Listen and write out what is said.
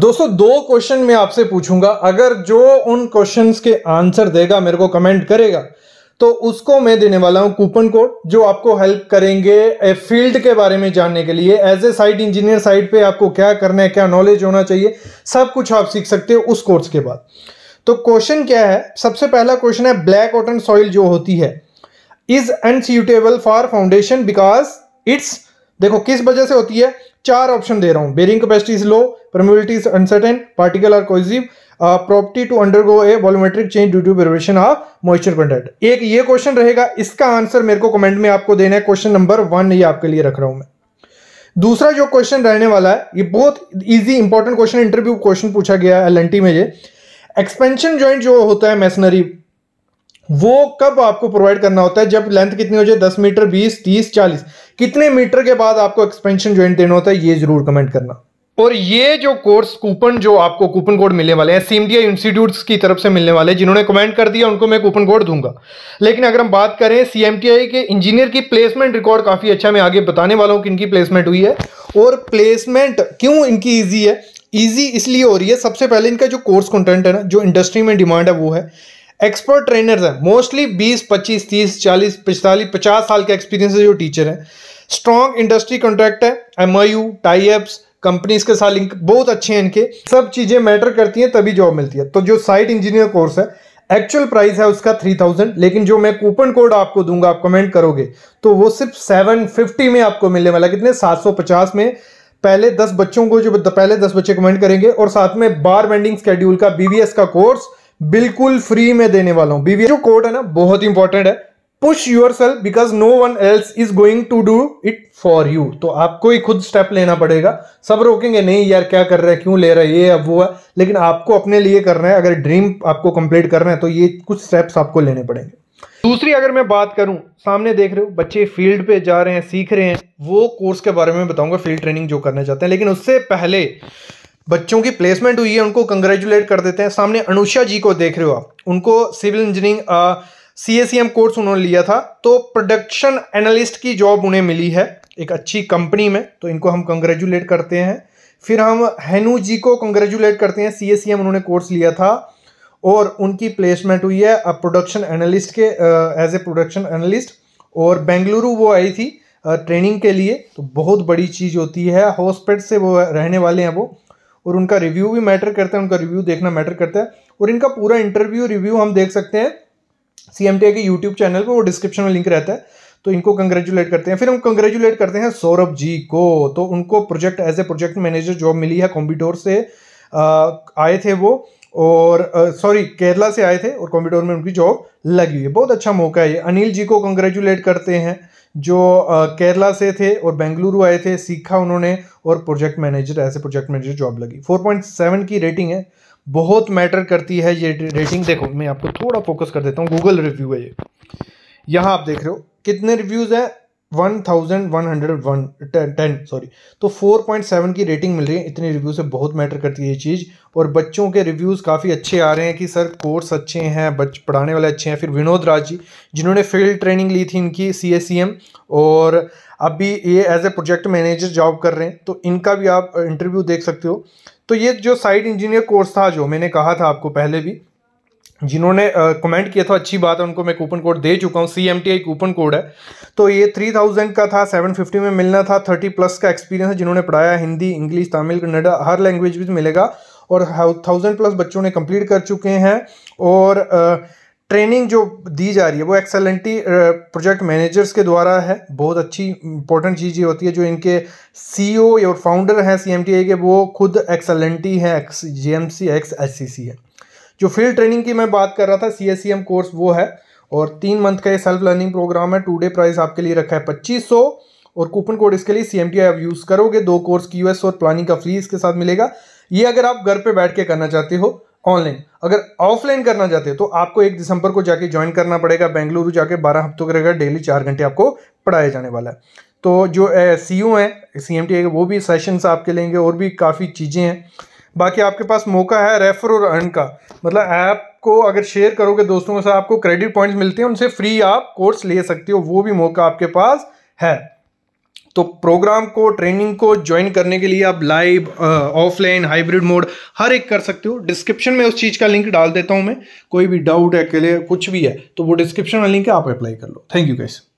दोस्तों दो क्वेश्चन मैं आपसे पूछूंगा अगर जो उन क्वेश्चंस के आंसर देगा मेरे को कमेंट करेगा तो उसको मैं देने वाला हूं कूपन कोड जो आपको हेल्प करेंगे फील्ड के बारे में जानने के लिए as a site engineer site पे आपको क्या करना है क्या नॉलेज होना चाहिए सब कुछ आप सीख सकते हो उस कोर्स के बाद तो क्वेश्चन क्या है सबसे पहला क्वेश्चन है ब्लैक ऑटन सॉइल जो होती है is unsuitable for foundation because it's देखो किस वजह से होती है चार ऑप्शन दे रहा हूं bearing capacity is low permeability is uncertain, particle are cohesive, uh, property to undergo a volumetric change due to pervasion of moisture content. एक ये क्वेश्चन रहेगा इसका आंसर मेरे को कमेंट में आपको देना है क्वेश्चन नंबर वन ये आपके लिए रख रहा हूं मैं दूसरा जो क्वेश्चन रहने वाला है ये बहुत easy important question interview question पूछा गया है एलएनटी में ये एक्सपेंशन जॉइंट जो होता है मेसनरी वो कब आपको प्रोवाइड करना होता है जब लेंथ कितनी हो जाए दस मीटर बीस तीस चालीस कितने मीटर के बाद आपको एक्सपेंशन ज्वाइंट देना होता है ये जरूर कमेंट करना और ये जो कोर्स कूपन जो आपको कूपन कोड मिलने वाले हैं सीमडीए इंस्टीट्यूट्स की तरफ से मिलने वाले हैं जिन्होंने कमेंट कर दिया उनको मैं कूपन कोड दूंगा लेकिन अगर हम बात करें सीएमटीआई के इंजीनियर की प्लेसमेंट रिकॉर्ड काफ़ी अच्छा मैं आगे बताने वाला हूं कि इनकी प्लेसमेंट हुई है और प्लेसमेंट क्यों इनकी ईजी है ईजी इसलिए हो रही है सबसे पहले इनका जो कोर्स कॉन्टेंट है ना जो इंडस्ट्री में डिमांड है वो है एक्सपर्ट ट्रेनर्स हैं मोस्टली बीस पच्चीस तीस चालीस पिछतालीस पचास साल का एक्सपीरियंस जो टीचर हैं स्ट्रॉन्ग इंडस्ट्री कॉन्ट्रैक्ट है M I U types companies के साथ लिंक बहुत अच्छे हैं इनके सब चीज़ें मैटर करती हैं तभी जॉब मिलती है तो जो साइट इंजीनियर कोर्स है एक्चुअल प्राइस है उसका थ्री थाउजेंड लेकिन जो मैं कूपन कोड आपको दूंगा आप कमेंट करोगे तो वो सिर्फ सेवन फिफ्टी में आपको मिलने वाला कितने सात सौ पचास में पहले दस बच्चों को जो पहले दस बच्चे कमेंट करेंगे और साथ में बार बेंडिंग स्केड्यूल का बीवीएस का कोर्स बिल्कुल फ्री में देने वाला हूँ बीवीएस जो कोड है ना बहुत इंपॉर्टेंट है push yourself because no one else is going to do it for you तो आपको ही खुद स्टेप लेना पड़ेगा सब रोकेंगे नहीं यार क्या कर रहे हैं क्यों ले रहा है ये अब वो है लेकिन आपको अपने लिए करना है अगर ड्रीम आपको कंप्लीट करना है तो ये कुछ स्टेप्स आपको लेने पड़ेंगे दूसरी अगर मैं बात करूं सामने देख रहे हो बच्चे फील्ड पे जा रहे हैं सीख रहे हैं वो कोर्स के बारे में बताऊंगा फील्ड ट्रेनिंग जो करना चाहते हैं लेकिन उससे पहले बच्चों की प्लेसमेंट हुई है उनको कंग्रेचुलेट कर देते हैं सामने अनुषा जी को देख रहे हो आप उनको civil engineering C S C M course उन्होंने लिया था तो प्रोडक्शन एनालिस्ट की जॉब उन्हें मिली है एक अच्छी कंपनी में तो इनको हम कंग्रेजुलेट करते हैं फिर हम हैनू जी को कंग्रेजुलेट करते हैं सी एस सी एम उन्होंने कोर्स लिया था और उनकी प्लेसमेंट हुई है प्रोडक्शन एनालिस्ट के एज ए प्रोडक्शन एनालिस्ट और बेंगलुरु वो आई थी ट्रेनिंग के लिए तो बहुत बड़ी चीज़ होती है हॉस्पिटल से वो रहने वाले हैं वो और उनका रिव्यू भी मैटर करता है उनका रिव्यू देखना मैटर करता है और इनका पूरा इंटरव्यू रिव्यू हम देख सकते हैं सी एम के यूट्यूब चैनल पर वो डिस्क्रिप्शन में लिंक रहता है तो इनको कंग्रेचुलेट करते हैं फिर हम कंग्रेचुलेट करते हैं सौरभ जी को तो उनको project as a project manager job मिली है कॉम्पिटोर से आए थे वो और सॉरी केरला से आए थे और कॉम्पिटोर में उनकी जॉब लगी हुई है बहुत अच्छा मौका है ये अनिल जी को कंग्रेचुलेट करते हैं जो केरला से थे और बेंगलुरु आए थे सीखा उन्होंने और प्रोजेक्ट मैनेजर ऐसे प्रोजेक्ट मैनेजर जॉब लगी 4.7 की रेटिंग है बहुत मैटर करती है ये रेटिंग देखो मैं आपको थोड़ा फोकस कर देता हूँ गूगल रिव्यू है ये यहाँ आप देख रहे हो कितने रिव्यूज़ हैं one thousand one hundred one ten sorry तो फोर पॉइंट सेवन की रेटिंग मिल रही है इतने रिव्यू से बहुत मैटर करती है ये चीज़ और बच्चों के रिव्यूज़ काफ़ी अच्छे आ रहे हैं कि सर कोर्स अच्छे हैं बच पढ़ाने वाले अच्छे हैं फिर विनोद राज जी जिन्होंने फील्ड ट्रेनिंग ली थी इनकी सी एस सी एम और अब भी ये as a project manager job कर रहे हैं तो इनका भी आप इंटरव्यू देख सकते हो तो ये जो साइड इंजीनियर कोर्स था जो मैंने कहा था आपको पहले भी जिन्होंने कमेंट किया था अच्छी बात है उनको मैं कूपन कोड दे चुका हूँ C M T I coupon code है तो ये थ्री थाउजेंड का था सेवन फिफ्टी में मिलना था थर्टी प्लस का एक्सपीरियंस है जिन्होंने पढ़ाया हिंदी इंग्लिश तमिल कन्नडा हर लैंग्वेज भी मिलेगा और थाउजेंड प्लस बच्चों ने कंप्लीट कर चुके हैं और आ, ट्रेनिंग जो दी जा रही है वो एक्सेलेंटी प्रोजेक्ट मैनेजर्स के द्वारा है बहुत अच्छी इंपॉर्टेंट चीज़ ये होती है जो इनके सी ओ e और फाउंडर हैं आई के वो खुद एक्सेलेंटी हैं एक्स जीएमसी एक्स सी है जो फील्ड ट्रेनिंग की मैं बात कर रहा था C C S M course वो है और तीन मंथ का ये सेल्फ लर्निंग प्रोग्राम है टू डे प्राइस आपके लिए रखा है पच्चीस सौ और कूपन कोड इसके लिए सी एम टी आप यूज़ करोगे दो कोर्स की यूएस और प्लानिंग का फ्री इसके साथ मिलेगा ये अगर आप घर पे बैठ के करना चाहते हो ऑनलाइन अगर ऑफलाइन करना चाहते हो तो आपको एक दिसंबर को जाके ज्वाइन करना पड़ेगा बेंगलुरु जाके बारह हफ्तों का रहेगा डेली चार घंटे आपको पढ़ाया जाने वाला है तो जो सी यू है सी एम टी है वो भी सेशंस आपके लेंगे और भी काफ़ी चीज़ें हैं बाकी आपके पास मौका है रेफर और अर्न का मतलब ऐप को अगर शेयर करोगे दोस्तों के साथ आपको क्रेडिट पॉइंट्स मिलते हैं उनसे फ्री आप कोर्स ले सकते हो वो भी मौका आपके पास है तो प्रोग्राम को ट्रेनिंग को ज्वाइन करने के लिए आप लाइव ऑफलाइन हाइब्रिड मोड हर एक कर सकते हो डिस्क्रिप्शन में उस चीज़ का लिंक डाल देता हूँ मैं कोई भी डाउट है के लिए कुछ भी है तो वो डिस्क्रिप्शन में लिंक है आप अप्लाई कर लो थैंक यू कैसे